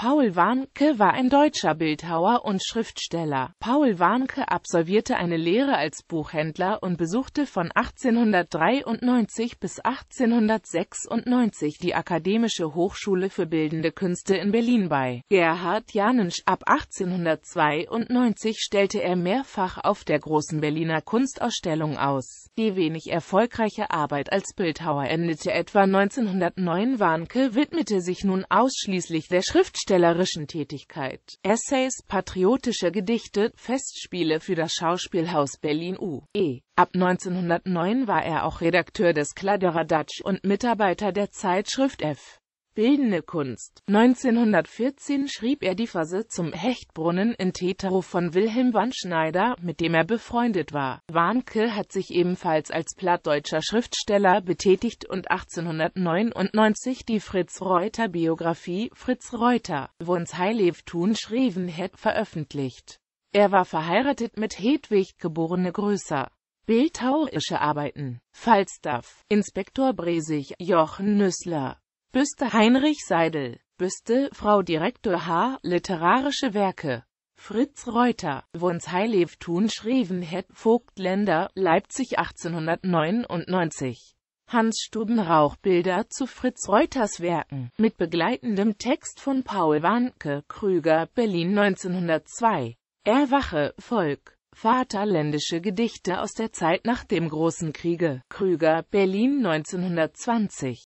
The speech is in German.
Paul Warnke war ein deutscher Bildhauer und Schriftsteller. Paul Warnke absolvierte eine Lehre als Buchhändler und besuchte von 1893 bis 1896 die Akademische Hochschule für Bildende Künste in Berlin bei Gerhard Janensch Ab 1892 stellte er mehrfach auf der Großen Berliner Kunstausstellung aus. Die wenig erfolgreiche Arbeit als Bildhauer endete etwa 1909. Warnke widmete sich nun ausschließlich der Schriftstellung schriftstellerischen Tätigkeit, Essays, patriotische Gedichte, Festspiele für das Schauspielhaus Berlin U.E. Ab 1909 war er auch Redakteur des Kladderadatsch und Mitarbeiter der Zeitschrift F. Bildende Kunst. 1914 schrieb er die Verse zum Hechtbrunnen in Teterow von Wilhelm Wandschneider, mit dem er befreundet war. Warnke hat sich ebenfalls als plattdeutscher Schriftsteller betätigt und 1899 die Fritz-Reuter-Biografie Fritz Reuter, wo uns Heilev Thun Schrevenhet veröffentlicht. Er war verheiratet mit Hedwig geborene Größer. Bildhauerische Arbeiten Falstaff, Inspektor Bresig, Jochen Nüssler Büste Heinrich Seidel, Büste Frau Direktor H. Literarische Werke Fritz Reuter, Wunsheilev-Thun Schreven Het Vogtländer, Leipzig 1899 Hans Stubenrauch Bilder zu Fritz Reuters Werken, mit begleitendem Text von Paul Warnke, Krüger, Berlin 1902 Erwache, Volk, Vaterländische Gedichte aus der Zeit nach dem Großen Kriege, Krüger, Berlin 1920